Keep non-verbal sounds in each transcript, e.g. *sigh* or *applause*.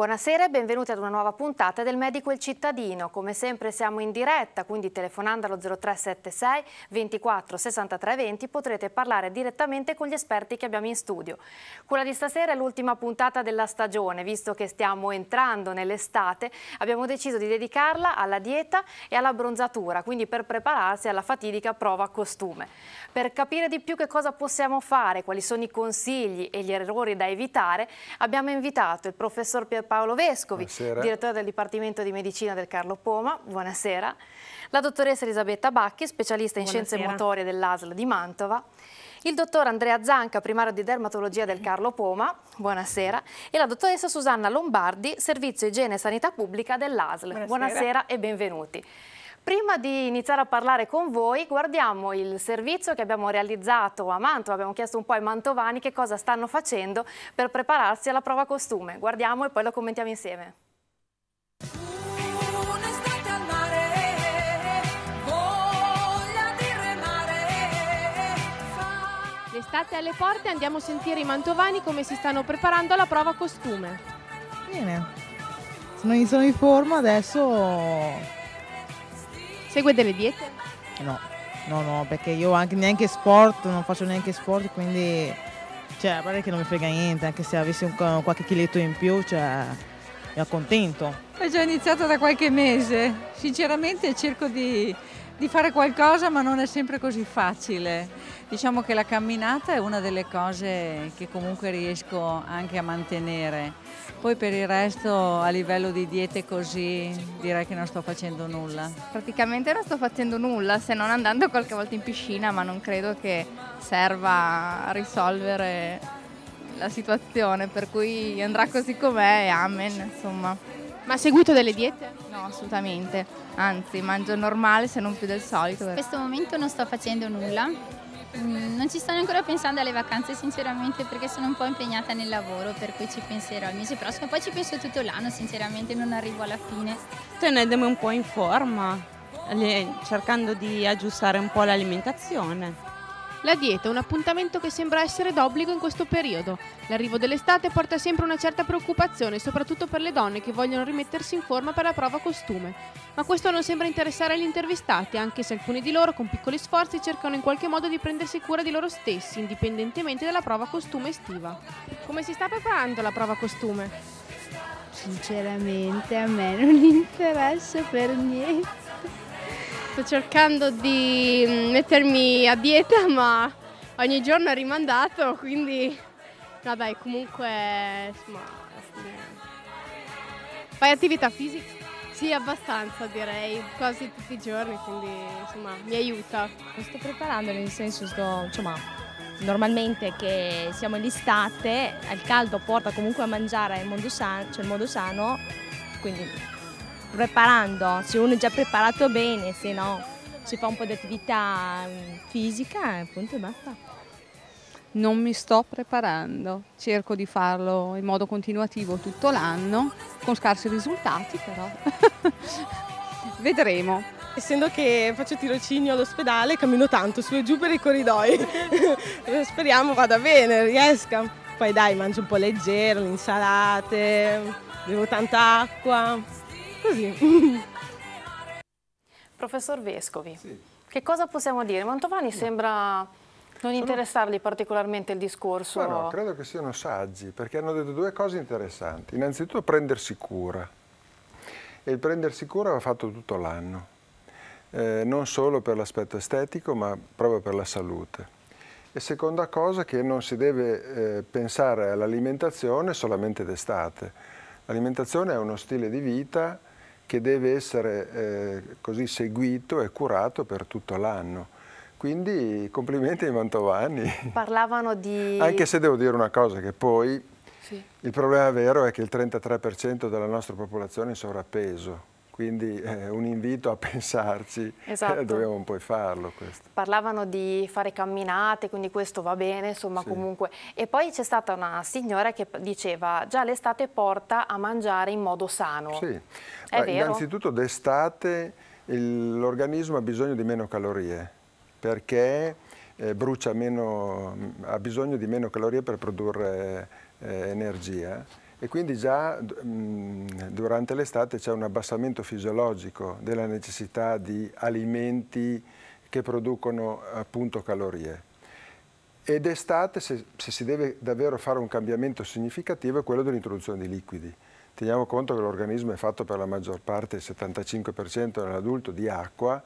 Buonasera e benvenuti ad una nuova puntata del Medico e il Cittadino. Come sempre siamo in diretta, quindi telefonando allo 0376 24 63 20 potrete parlare direttamente con gli esperti che abbiamo in studio. Quella di stasera è l'ultima puntata della stagione, visto che stiamo entrando nell'estate, abbiamo deciso di dedicarla alla dieta e alla bronzatura, quindi per prepararsi alla fatidica prova costume. Per capire di più che cosa possiamo fare, quali sono i consigli e gli errori da evitare, abbiamo invitato il professor Pier Paolo Vescovi, Buonasera. direttore del Dipartimento di Medicina del Carlo Poma. Buonasera. La dottoressa Elisabetta Bacchi, specialista in Buonasera. scienze motorie dell'ASL di Mantova. Il dottor Andrea Zanca, primario di dermatologia del Carlo Poma, buonasera, e la dottoressa Susanna Lombardi, servizio igiene e sanità pubblica dell'ASL. Buonasera. buonasera e benvenuti. Prima di iniziare a parlare con voi, guardiamo il servizio che abbiamo realizzato a Mantova. Abbiamo chiesto un po' ai mantovani che cosa stanno facendo per prepararsi alla prova costume. Guardiamo e poi lo commentiamo insieme. L'estate alle porte andiamo a sentire i mantovani come si stanno preparando alla prova costume. Bene, sono in, sono in forma adesso Segue delle diete? No, no, no, perché io anche, neanche sport, non faccio neanche sport, quindi cioè, a che non mi frega niente, anche se avessi un, qualche chiletto in più, cioè, mi accontento. Ho già iniziato da qualche mese, sinceramente cerco di, di fare qualcosa ma non è sempre così facile. Diciamo che la camminata è una delle cose che comunque riesco anche a mantenere poi per il resto a livello di diete così direi che non sto facendo nulla. Praticamente non sto facendo nulla se non andando qualche volta in piscina, ma non credo che serva a risolvere la situazione, per cui andrà così com'è e amen, insomma. Ma ha seguito delle diete? No, assolutamente. Anzi, mangio normale se non più del solito. In questo momento non sto facendo nulla, Mm, non ci sto ancora pensando alle vacanze sinceramente perché sono un po' impegnata nel lavoro per cui ci penserò il mese prossimo, poi ci penso tutto l'anno sinceramente non arrivo alla fine. Tenendomi un po' in forma, cercando di aggiustare un po' l'alimentazione. La dieta è un appuntamento che sembra essere d'obbligo in questo periodo. L'arrivo dell'estate porta sempre una certa preoccupazione, soprattutto per le donne che vogliono rimettersi in forma per la prova costume. Ma questo non sembra interessare gli intervistati, anche se alcuni di loro, con piccoli sforzi, cercano in qualche modo di prendersi cura di loro stessi, indipendentemente dalla prova costume estiva. Come si sta preparando la prova costume? Sinceramente a me non *laughs* interessa per niente. Sto cercando di mm, mettermi a dieta *laughs* ma ogni giorno è rimandato, quindi vabbè comunque insomma... Fai attività fisica? Sì, abbastanza direi, quasi tutti i giorni, quindi insomma mi aiuta. Lo sto preparando nel senso sto, insomma, normalmente che siamo in estate, il caldo porta comunque a mangiare il mondo sano, cioè il mondo sano quindi preparando, se uno è già preparato bene, se no si fa un po' di attività mm, fisica e appunto basta. Non mi sto preparando, cerco di farlo in modo continuativo tutto l'anno, con scarsi risultati però. *laughs* Vedremo. Essendo che faccio tirocinio all'ospedale cammino tanto su e giù per i corridoi, *laughs* speriamo vada bene, riesca. Poi dai, mangio un po' leggero, le insalate, bevo tanta acqua. Così. Professor Vescovi, sì. che cosa possiamo dire? Mantovani sembra non interessargli Sono... particolarmente il discorso. no, credo che siano saggi, perché hanno detto due cose interessanti. Innanzitutto prendersi cura. E il prendersi cura va fatto tutto l'anno, eh, non solo per l'aspetto estetico, ma proprio per la salute. E seconda cosa che non si deve eh, pensare all'alimentazione solamente d'estate. L'alimentazione è uno stile di vita che deve essere eh, così seguito e curato per tutto l'anno. Quindi complimenti ai Mantovani. Parlavano di... *laughs* Anche se devo dire una cosa che poi sì. il problema vero è che il 33% della nostra popolazione è in sovrappeso quindi eh, un invito a *laughs* pensarci, esatto. eh, dovevamo poi farlo. Questo. Parlavano di fare camminate, quindi questo va bene, insomma sì. comunque. E poi c'è stata una signora che diceva già l'estate porta a mangiare in modo sano. Sì, Beh, innanzitutto d'estate l'organismo ha bisogno di meno calorie perché eh, brucia meno, ha bisogno di meno calorie per produrre eh, energia e quindi già mh, mm, durante l'estate c'è un abbassamento fisiologico della necessità di alimenti che producono appunto calorie. Ed estate, se, se si deve davvero fare un cambiamento significativo, è quello dell'introduzione di liquidi. Teniamo conto che l'organismo è fatto per la maggior parte, il 75% nell'adulto, di acqua,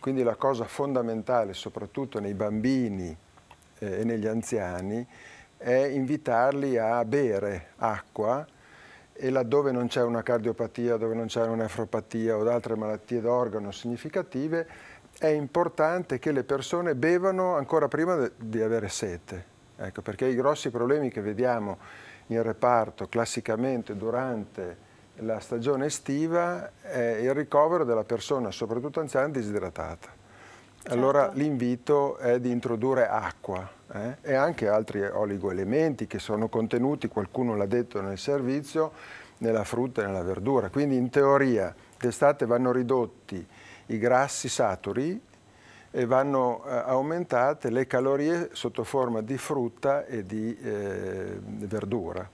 quindi la cosa fondamentale, soprattutto nei bambini eh, e negli anziani, è invitarli a bere acqua e laddove non c'è una cardiopatia, dove non c'è una nefropatia o altre malattie d'organo significative, è importante che le persone bevano ancora prima di avere sete. Ecco, perché i grossi problemi che vediamo in reparto classicamente durante la stagione estiva è il ricovero della persona, soprattutto anziana, disidratata. Certo. Allora l'invito è di introdurre acqua eh? e anche altri oligoelementi che sono contenuti, qualcuno l'ha detto nel servizio, nella frutta e nella verdura. Quindi in teoria d'estate vanno ridotti i grassi saturi e vanno eh, aumentate le calorie sotto forma di frutta e di eh, verdura.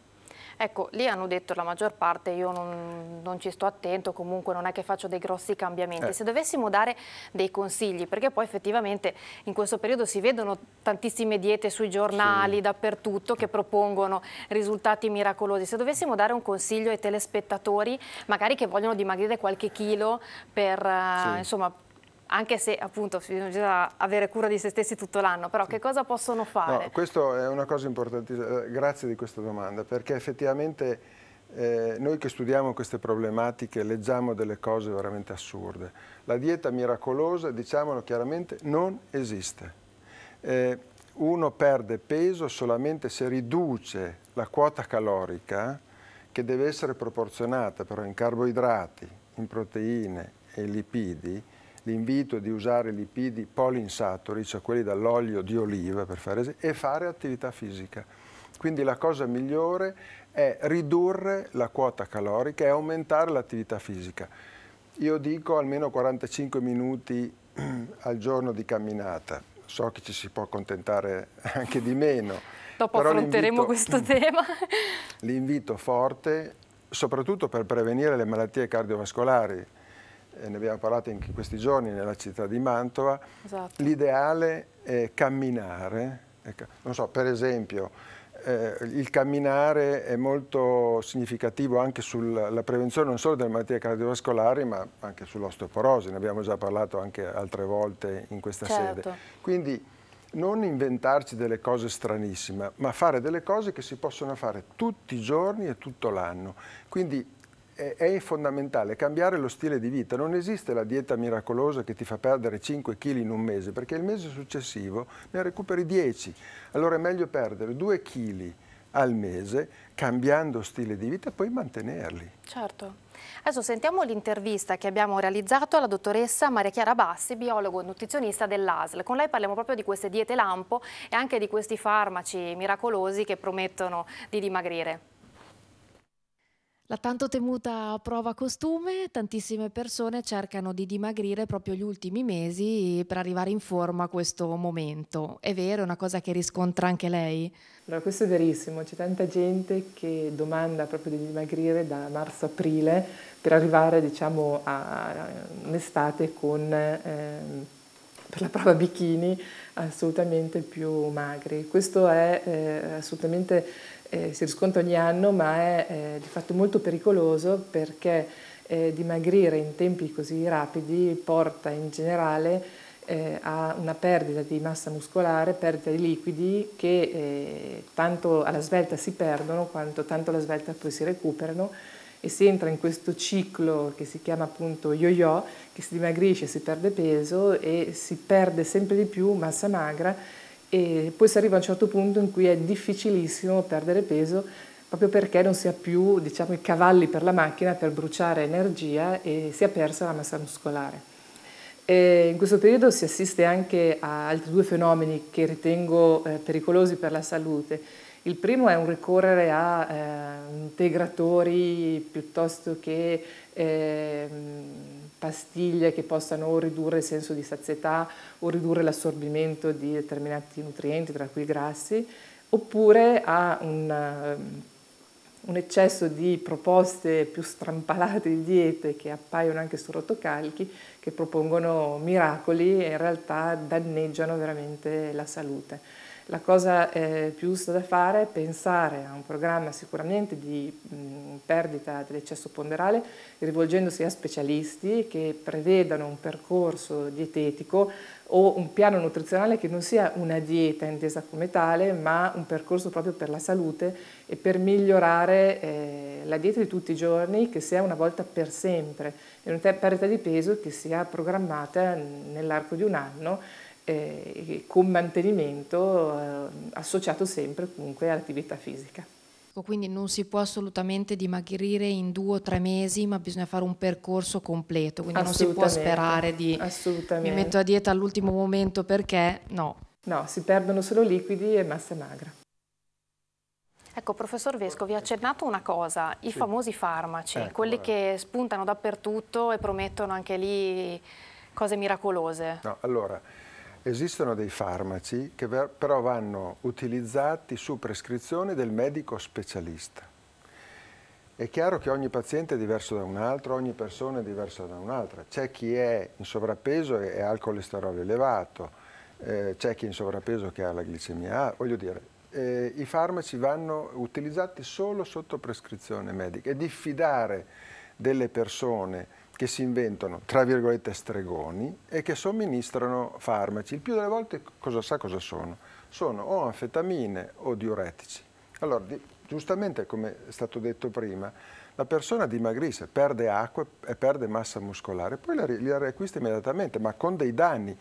Ecco, lì hanno detto la maggior parte, io non, non ci sto attento, comunque non è che faccio dei grossi cambiamenti. Eh. Se dovessimo dare dei consigli, perché poi effettivamente in questo periodo si vedono tantissime diete sui giornali, sì. dappertutto, che propongono risultati miracolosi. Se dovessimo dare un consiglio ai telespettatori, magari che vogliono dimagrire qualche chilo per, eh, sì. uh, insomma, anche se appunto bisogna avere cura di se stessi tutto l'anno, però che cosa possono fare? No, questo è una cosa importantissima, eh, grazie di questa domanda, perché effettivamente eh, noi che studiamo queste problematiche leggiamo delle cose veramente assurde. La dieta miracolosa, diciamolo chiaramente, non esiste. Eh, uno perde peso solamente se riduce la quota calorica che deve essere proporzionata però in carboidrati, in proteine e lipidi, l'invito di usare lipidi polinsaturi, cioè quelli dall'olio di oliva per fare esempio, e fare attività fisica. Quindi la cosa migliore è ridurre la quota calorica e aumentare l'attività fisica. Io dico almeno 45 minuti *clears throat* al giorno di camminata. So che ci si può accontentare *laughs* anche di meno. Dopo affronteremo questo *clears throat* tema. L'invito forte, soprattutto per prevenire le malattie cardiovascolari, eh, ne abbiamo parlato anche in questi giorni nella città di Mantova, esatto. l'ideale è camminare, ecco, non so, per esempio eh, il camminare è molto significativo anche sulla prevenzione non solo delle malattie cardiovascolari ma anche sull'osteoporosi, ne abbiamo già parlato anche altre volte in questa certo. sede. Quindi non inventarci delle cose stranissime, ma fare delle cose che si possono fare tutti i giorni e tutto l'anno. Quindi è fondamentale cambiare lo stile di vita. Non esiste la dieta miracolosa che ti fa perdere 5 kg in un mese, perché il mese successivo ne recuperi 10. Allora è meglio perdere 2 kg al mese cambiando stile di vita e poi mantenerli. Certo. Adesso sentiamo l'intervista che abbiamo realizzato alla dottoressa Maria Chiara Bassi, biologo e nutrizionista dell'ASL. Con lei parliamo proprio di queste diete lampo e anche di questi farmaci miracolosi che promettono di dimagrire. La tanto temuta prova costume, tantissime persone cercano di dimagrire proprio gli ultimi mesi per arrivare in forma a questo momento. È vero, è una cosa che riscontra anche lei? Allora, questo è verissimo, c'è tanta gente che domanda proprio di dimagrire da marzo-aprile per arrivare diciamo a un'estate con... Eh, per la prova bikini assolutamente più magri. Questo è eh, assolutamente eh, si riscontra ogni anno, ma è eh, di fatto molto pericoloso perché eh, dimagrire in tempi così rapidi porta in generale eh, a una perdita di massa muscolare, perdita di liquidi che eh, tanto alla svelta si perdono quanto tanto alla svelta poi si recuperano e si entra in questo ciclo che si chiama appunto yo-yo, che si dimagrisce, si perde peso e si perde sempre di più massa magra e poi si arriva a un certo punto in cui è difficilissimo perdere peso proprio perché non si ha più diciamo, i cavalli per la macchina per bruciare energia e si è persa la massa muscolare. E in questo periodo si assiste anche a altri due fenomeni che ritengo eh, pericolosi per la salute. Il primo è un ricorrere a eh, integratori piuttosto che eh, pastiglie che possano o ridurre il senso di sazietà o ridurre l'assorbimento di determinati nutrienti, tra cui i grassi, oppure a un, ehm, un eccesso di proposte più strampalate di diete che appaiono anche su rotocalchi, che propongono miracoli e in realtà danneggiano veramente la salute. La cosa eh, più giusta da fare è pensare a un programma sicuramente di mh, perdita dell'eccesso ponderale rivolgendosi a specialisti che prevedano un percorso dietetico o un piano nutrizionale che non sia una dieta intesa come tale, ma un percorso proprio per la salute e per migliorare eh, la dieta di tutti i giorni che sia una volta per sempre, e una perdita di peso che sia programmata nell'arco di un anno eh, con mantenimento eh, associato sempre comunque all'attività fisica. Ecco, quindi non si può assolutamente dimagrire in due o tre mesi, ma bisogna fare un percorso completo, quindi non si può sperare di mi metto a dieta all'ultimo momento perché no. No, si perdono solo liquidi e massa magra. Ecco, professor Vescovi, ha accennato una cosa, i sì. famosi farmaci, ecco, quelli eh. che spuntano dappertutto e promettono anche lì cose miracolose. No, allora, Esistono dei farmaci che però vanno utilizzati su prescrizione del medico specialista. È chiaro che ogni paziente è diverso da un altro, ogni persona è diversa da un'altra. C'è chi è in sovrappeso e ha il colesterolo elevato, eh, c'è chi è in sovrappeso che ha la glicemia voglio dire, eh, i farmaci vanno utilizzati solo sotto prescrizione medica e diffidare delle persone che si inventano, tra virgolette, stregoni e che somministrano farmaci. Il più delle volte cosa sa cosa sono? Sono o anfetamine o diuretici. Allora, di, giustamente, come è stato detto prima, la persona dimagrisse, perde acqua e perde massa muscolare, poi la, la riacquista immediatamente, ma con dei danni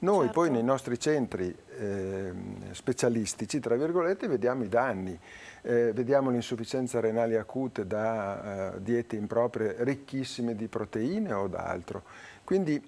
noi certo. poi nei nostri centri eh, specialistici, tra virgolette, vediamo i danni, eh, vediamo l'insufficienza renale acute da eh, diete improprie ricchissime di proteine o d'altro. Quindi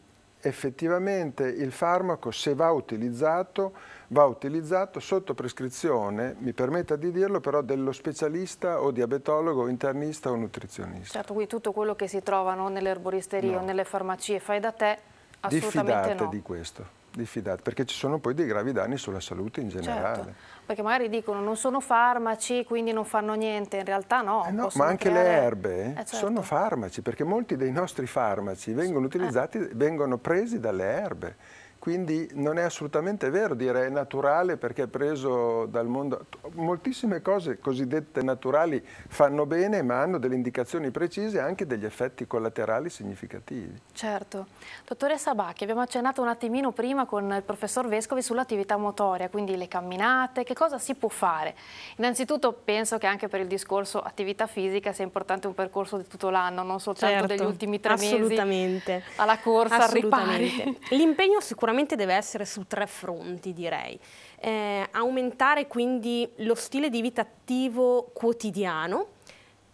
effettivamente il farmaco, se va utilizzato, va utilizzato sotto prescrizione, mi permetta di dirlo, però dello specialista o diabetologo, internista o nutrizionista. Certo, qui tutto quello che si trovano nell'erboristeria no. o nelle farmacie fai da te, assolutamente Diffidate no. di questo diffidati, perché ci sono poi dei gravi danni sulla salute in certo, generale. Certo, perché magari dicono non sono farmaci, quindi non fanno niente, in realtà no. Eh no ma anche creare... le erbe eh, eh, certo. sono farmaci, perché molti dei nostri farmaci vengono eh. utilizzati, eh. vengono presi dalle erbe. Quindi non è assolutamente vero dire è naturale perché è preso dal mondo. Moltissime cose cosiddette naturali fanno bene ma hanno delle indicazioni precise e anche degli effetti collaterali significativi. Certo. Dottoressa Bacchi, abbiamo accennato un attimino prima con il professor Vescovi sull'attività motoria, quindi le camminate, che cosa si può fare? Innanzitutto penso che anche per il discorso attività fisica sia importante un percorso di tutto l'anno, non soltanto certo, degli ultimi tre mesi Assolutamente. alla corsa, al ripari. L'impegno sicuramente sicuramente deve essere su tre fronti, direi. Eh, aumentare quindi lo stile di vita attivo quotidiano,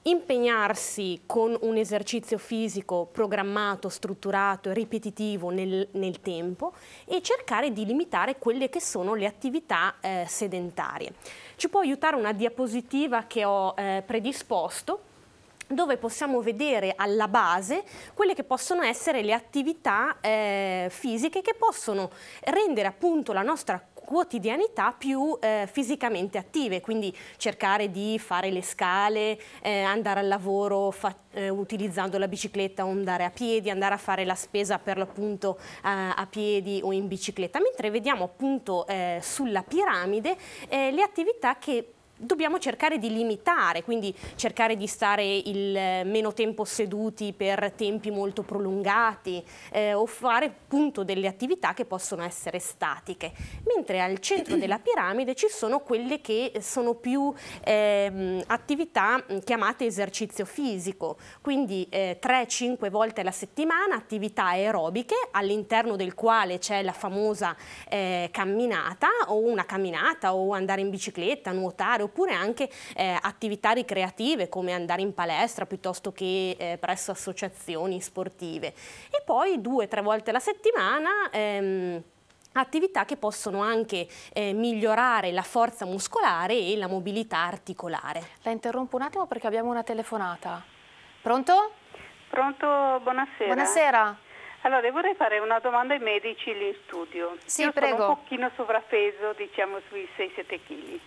impegnarsi con un esercizio fisico programmato, strutturato e ripetitivo nel, nel, tempo e cercare di limitare quelle che sono le attività eh, sedentarie. Ci può aiutare una diapositiva che ho eh, predisposto dove possiamo vedere alla base quelle che possono essere le attività eh, fisiche che possono rendere appunto la nostra quotidianità più eh, fisicamente attive, quindi cercare di fare le scale, eh, andare al lavoro eh, utilizzando la bicicletta o andare a piedi, andare a fare la spesa per l'appunto eh, a piedi o in bicicletta, mentre vediamo appunto eh, sulla piramide eh, le attività che dobbiamo cercare di limitare, quindi cercare di stare il eh, meno tempo seduti per tempi molto prolungati eh, o fare appunto delle attività che possono essere statiche. Mentre al centro della piramide ci sono quelle che sono più eh, attività chiamate esercizio fisico, quindi eh, 3-5 volte alla settimana attività aerobiche all'interno del quale c'è la famosa eh, camminata o una camminata o andare in bicicletta, nuotare oppure anche eh, attività ricreative come andare in palestra piuttosto che eh, presso associazioni sportive. E poi due o tre volte alla settimana ehm, attività che possono anche eh, migliorare la forza muscolare e la mobilità articolare. La interrompo un attimo perché abbiamo una telefonata. Pronto? Pronto, buonasera. Buonasera. Allora, vorrei fare una domanda ai medici lì in studio. Sì, Io prego. sono un pochino sovrappeso, diciamo sui 6-7 kg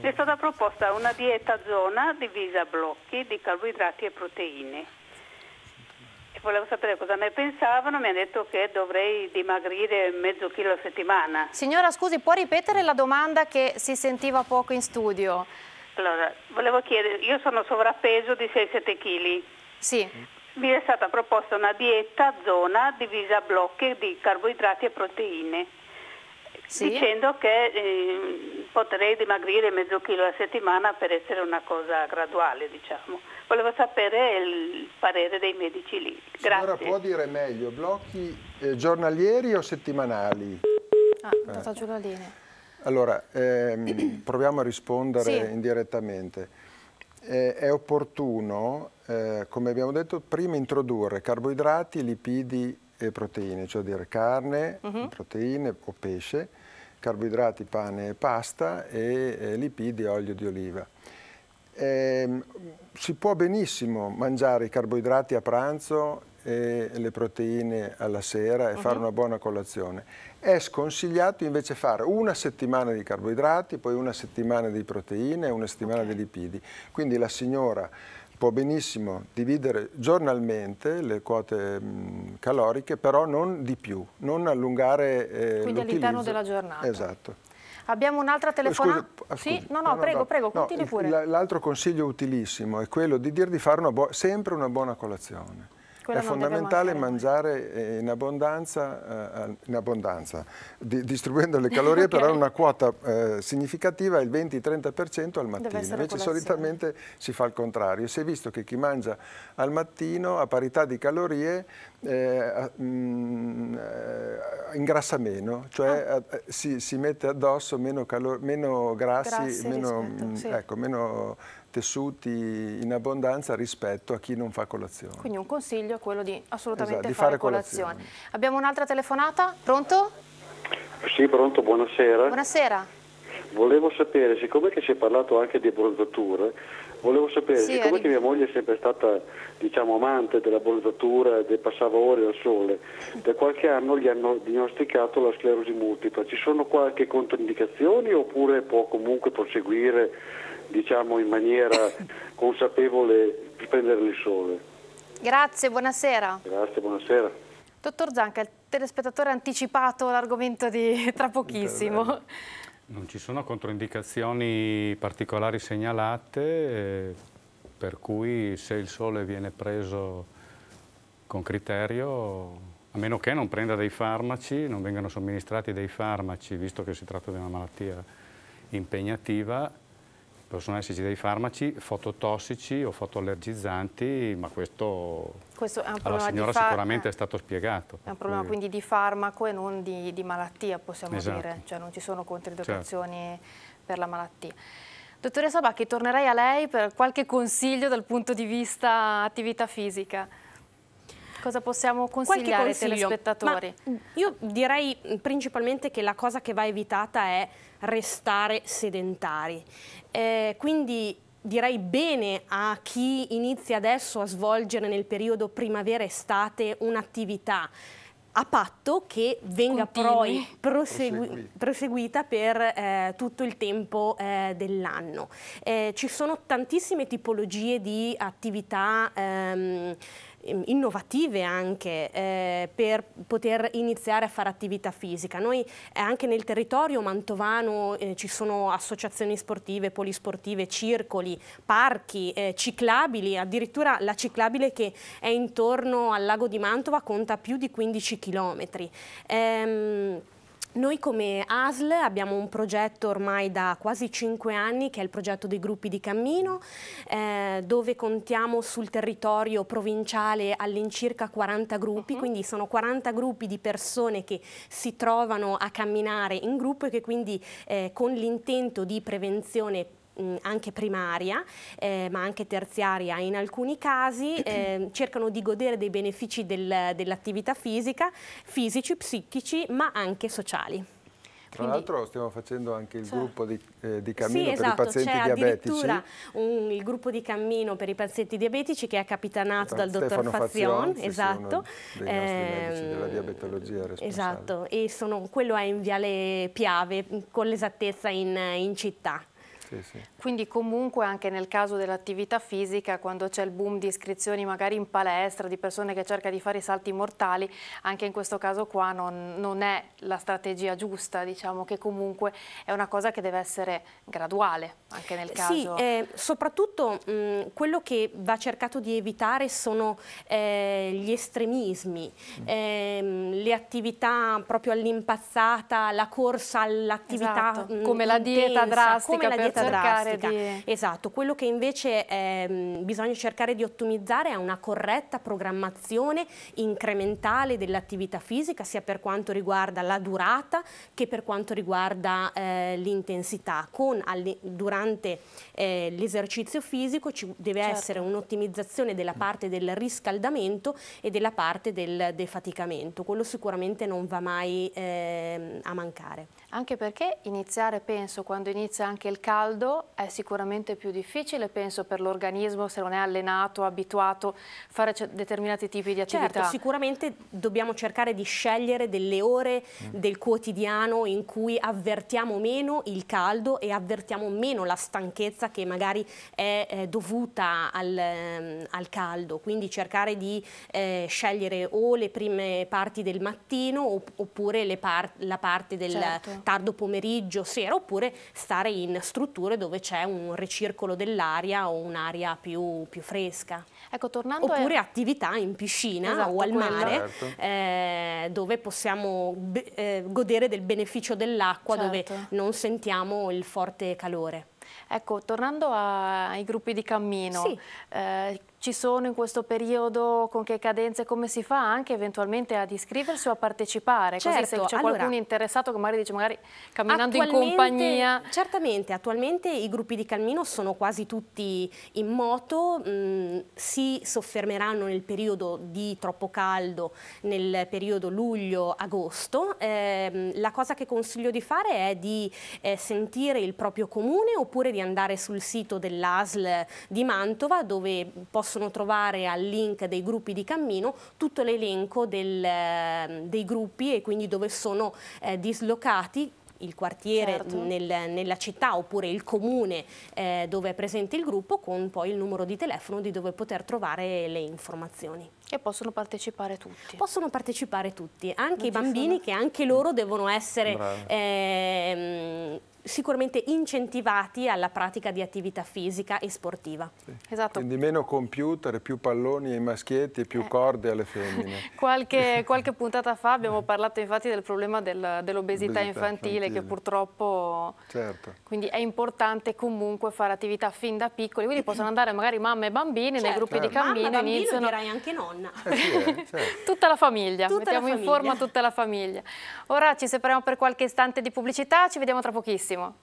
mi è stata proposta una dieta zona divisa a blocchi di carboidrati e proteine. E volevo sapere cosa ne pensavano, mi ha detto che dovrei dimagrire mezzo chilo a settimana. Signora, scusi, può ripetere la domanda che si sentiva poco in studio? Allora, volevo chiedere, io sono sovrappeso di 6-7 kg. Sì. Mi è stata proposta una dieta zona divisa a blocchi di carboidrati e proteine sì. dicendo che eh, potrei dimagrire mezzo chilo a settimana per essere una cosa graduale, diciamo. Volevo sapere il parere dei medici lì. Grazie. Allora può dire meglio, blocchi eh, giornalieri o settimanali? Ah, eh. la linea. Allora, ehm, *clears throat* proviamo a rispondere sì. indirettamente. Eh, è opportuno, eh, come abbiamo detto, prima introdurre carboidrati, lipidi e proteine, cioè dire carne, uh mhm. -huh. proteine o pesce, carboidrati, pane e pasta e eh, lipidi e olio di oliva. Eh, si può benissimo mangiare i carboidrati a pranzo e le proteine alla sera e uh -huh. fare mhm. una buona colazione. È sconsigliato invece fare una settimana di carboidrati, poi una settimana di proteine e una settimana okay. di lipidi. Quindi la signora può benissimo dividere giornalmente le quote mh, mm, caloriche, però non di più, non allungare eh, Quindi all'interno della giornata. Esatto. Abbiamo un'altra telefonata. Ah, sì, no, no, no prego, no, prego, continui no, pure. L'altro consiglio utilissimo è quello di dir di fare una sempre una buona colazione. Quello è fondamentale mangiare eh, in abbondanza, eh, in abbondanza di, distribuendo le calorie, *laughs* okay. però una quota eh, significativa, il 20-30% al mattino. Invece colazione. solitamente si fa il contrario. Si è visto che chi mangia al mattino a parità di calorie eh, mh, mm, eh, ingrassa meno, cioè ah. Eh, si, si, mette addosso meno, meno grassi, Grassi meno, rispetto, mm, sì. ecco, meno tessuti in abbondanza rispetto a chi non fa colazione. Quindi un consiglio è quello di assolutamente esatto, di fare, fare colazione. colazione. Abbiamo un'altra telefonata? Pronto? Sì, pronto, buonasera. Buonasera. Volevo sapere, siccome che si è parlato anche di abbronzature, volevo sapere, sì, siccome mia moglie è sempre stata diciamo, amante dell'abbronzatura, del passava ore al sole, da qualche anno gli hanno diagnosticato la sclerosi multipla, ci sono qualche controindicazione oppure può comunque proseguire diciamo in maniera *laughs* consapevole di prendere il sole. Grazie, buonasera. Grazie, buonasera. Dottor Zanca, il telespettatore ha anticipato l'argomento di *laughs* tra pochissimo. Non ci sono controindicazioni particolari segnalate, eh, per cui se il sole viene preso con criterio a meno che non prenda dei farmaci, non vengano somministrati dei farmaci, visto che si tratta di una malattia impegnativa, possono esserci dei farmaci fototossici o fotoallergizzanti, ma questo, questo alla signora sicuramente eh, è stato spiegato. È un problema cui... quindi di farmaco e non di, di malattia, possiamo esatto. dire, cioè non ci sono controindicazioni certo. per la malattia. Dottoressa Bacchi, tornerei a lei per qualche consiglio dal punto di vista attività fisica. Cosa possiamo consigliare ai telespettatori? Ma mm, io direi mm, principalmente che la cosa che va evitata è restare sedentari. Eh, quindi direi bene a chi inizia adesso a svolgere nel periodo primavera-estate un'attività a patto che venga Continui. poi prosegui proseguita per eh, tutto il tempo eh, dell'anno. Eh, ci sono tantissime tipologie di attività ehm, Ehm, innovative anche eh, per poter iniziare a fare attività fisica. Noi eh, anche nel territorio mantovano eh, ci sono associazioni sportive, polisportive, circoli, parchi, eh, ciclabili, addirittura la ciclabile che è intorno al lago di Mantova conta più di 15 chilometri. Ehm, noi come ASL abbiamo un progetto ormai da quasi cinque anni che è il progetto dei gruppi di cammino eh, dove contiamo sul territorio provinciale all'incirca 40 gruppi, uh mhm. -huh. quindi sono 40 gruppi di persone che si trovano a camminare in gruppo e che quindi eh, con l'intento di prevenzione anche primaria eh, ma anche terziaria in alcuni casi *clears throat* eh, cercano di godere dei benefici del, dell'attività fisica, fisici, psichici ma anche sociali. Tra l'altro stiamo facendo anche il cioè, gruppo di, eh, di cammino sì, per esatto, i pazienti diabetici. Sì, esatto, il gruppo di cammino per i pazienti diabetici che è capitanato esatto, dal dottor Fazion, esatto. Uno dei eh, della diabetologia Esatto, e sono, quello è in Viale Piave, con l'esattezza in, in città sì, sì. Quindi comunque anche nel caso dell'attività fisica, quando c'è il boom di iscrizioni magari in palestra, di persone che cercano di fare i salti mortali, anche in questo caso qua non, non è la strategia giusta, diciamo che comunque è una cosa che deve essere graduale, anche nel caso. Sì, eh, soprattutto mh, quello che va cercato di evitare sono eh, gli estremismi, mm. eh, le attività proprio all'impazzata, la corsa all'attività esatto. come la dieta drastica come la dieta drastica. Di... Esatto, quello che invece eh, bisogna cercare di ottimizzare è una corretta programmazione incrementale dell'attività fisica, sia per quanto riguarda la durata che per quanto riguarda eh, l'intensità. Durante eh, l'esercizio fisico ci deve certo. essere un'ottimizzazione della parte del riscaldamento e della parte del defaticamento. Quello sicuramente non va mai ehm, a mancare anche perché iniziare, penso, quando inizia anche il caldo è sicuramente più difficile, penso, per l'organismo, se non è allenato, abituato, a fare determinati tipi di certo, attività. Certo, sicuramente dobbiamo cercare di scegliere delle ore mm. del quotidiano in cui avvertiamo meno il caldo e avvertiamo meno la stanchezza che magari è eh, dovuta al, eh, al, caldo, quindi cercare di eh, scegliere o le prime parti del mattino oppure par la parte del... Certo tardo pomeriggio, sera, oppure stare in strutture dove c'è un ricircolo dell'aria o un'aria più, più, fresca. Ecco, oppure a... attività in piscina esatto, o al mare certo. eh, dove possiamo eh, godere del beneficio dell'acqua, certo. dove non sentiamo il forte calore. Ecco, tornando ai gruppi di cammino, sì. eh, ci sono in questo periodo, con che cadenze, come si fa anche eventualmente ad iscriversi o a partecipare? Certo, Così se certo, c'è allora, qualcuno interessato che magari dice magari camminando in compagnia. Certamente, attualmente i gruppi di Calmino sono quasi tutti in moto, mh, mm, si soffermeranno nel periodo di troppo caldo, nel periodo luglio-agosto. Eh, la cosa che consiglio di fare è di eh, sentire il proprio comune oppure di andare sul sito dell'ASL di Mantova dove possono possono trovare al link dei gruppi di cammino tutto l'elenco ehm, dei gruppi e quindi dove sono eh, dislocati il quartiere certo. nel, nella città oppure il comune eh, dove è presente il gruppo con poi il numero di telefono di dove poter trovare le informazioni. E possono partecipare tutti? Possono partecipare tutti, anche non i bambini sono... che anche loro devono essere sicuramente incentivati alla pratica di attività fisica e sportiva. Sì. Esatto. Quindi meno computer, più palloni ai maschietti e più eh. corde alle femmine. *laughs* qualche, qualche, puntata fa abbiamo eh. parlato infatti del problema del, dell'obesità infantile, infantile, che purtroppo... Certo. Quindi è importante comunque fare attività fin da piccoli, quindi possono andare magari mamme e bambini certo. nei gruppi certo. di cammino. Mamma, bambino, iniziano... anche nonna. Eh sì, eh, *laughs* certo. tutta la famiglia, tutta mettiamo la famiglia. in forma tutta la famiglia. Ora ci separiamo per qualche istante di pubblicità, ci vediamo tra pochissimo. Максима.